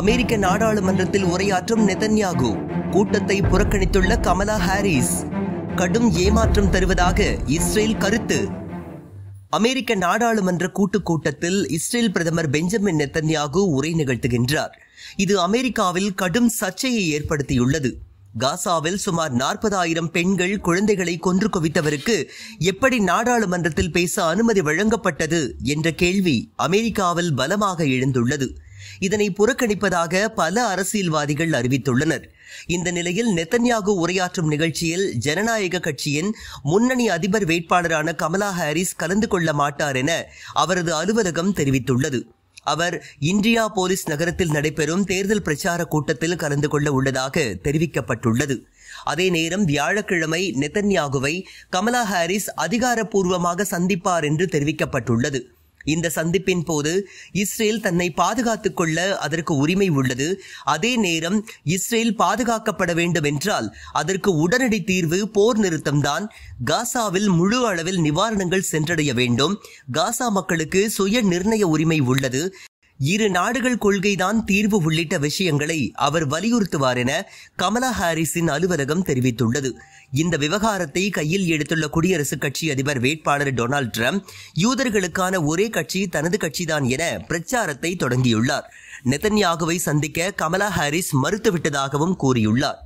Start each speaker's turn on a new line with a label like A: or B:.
A: அமெரிக்க நாடாளுமன்றத்தில் உரையாற்றும் நெதன்யாகு கூட்டத்தை புறக்கணித்துள்ள கமலா ஹாரிஸ் கடும் ஏமாற்றம் தருவதாக இஸ்ரேல் கருத்து அமெரிக்க நாடாளுமன்ற கூட்டுக் கூட்டத்தில் இஸ்ரேல் பிரதமர் பெஞ்சமின் நெத்தன்யாகு உரை நிகழ்த்துகின்றார் இது அமெரிக்காவில் கடும் சர்ச்சையை ஏற்படுத்தியுள்ளது காசாவில் சுமார் நாற்பதாயிரம் பெண்கள் குழந்தைகளை கொன்று குவித்தவருக்கு எப்படி நாடாளுமன்றத்தில் பேச அனுமதி வழங்கப்பட்டது என்ற கேள்வி அமெரிக்காவில் பலமாக எழுந்துள்ளது இதனை புறக்கணிப்பதாக பல அரசியல்வாதிகள் அறிவித்துள்ளனர் இந்த நிலையில் நெத்தன்யாகு உரையாற்றும் நிகழ்ச்சியில் ஜனநாயக கட்சியின் முன்னணி அதிபர் வேட்பாளரான கமலா ஹாரிஸ் கலந்து கொள்ள மாட்டார் என அவரது அலுவலகம் தெரிவித்துள்ளது அவர் இந்தியா போலீஸ் நகரத்தில் நடைபெறும் தேர்தல் பிரச்சார கூட்டத்தில் கலந்து கொள்ள உள்ளதாக தெரிவிக்கப்பட்டுள்ளது அதே நேரம் வியாழக்கிழமை நெத்தன்யாகுவை கமலா ஹாரிஸ் அதிகாரப்பூர்வமாக சந்திப்பார் என்று தெரிவிக்கப்பட்டுள்ளது இந்த சந்திப்பின் போது இஸ்ரேல் தன்னை பாதுகாத்துக் கொள்ள அதற்கு உரிமை உள்ளது அதே நேரம் இஸ்ரேல் பாதுகாக்கப்பட வேண்டும் என்றால் அதற்கு உடனடி தீர்வு போர் நிறுத்தம்தான் காசாவில் முழு அளவில் நிவாரணங்கள் சென்றடைய வேண்டும் காசா மக்களுக்கு சுய நிர்ணய உரிமை உள்ளது இரு நாடுகள் கொள்கைதான் தீர்வு உள்ளிட்ட விஷயங்களை அவர் வலியுறுத்துவார் என கமலா ஹாரிஸின் அலுவலகம் தெரிவித்துள்ளது இந்த விவகாரத்தை கையில் எடுத்துள்ள குடியரசுக் கட்சி அதிபர் வேட்பாளர் டொனால்டு டிரம்ப் யூதர்களுக்கான ஒரே கட்சி தனது கட்சிதான் என பிரச்சாரத்தை தொடங்கியுள்ளார் நெத்தன்யாகுவை சந்திக்க கமலா ஹாரிஸ் மறுத்துவிட்டதாகவும் கூறியுள்ளார்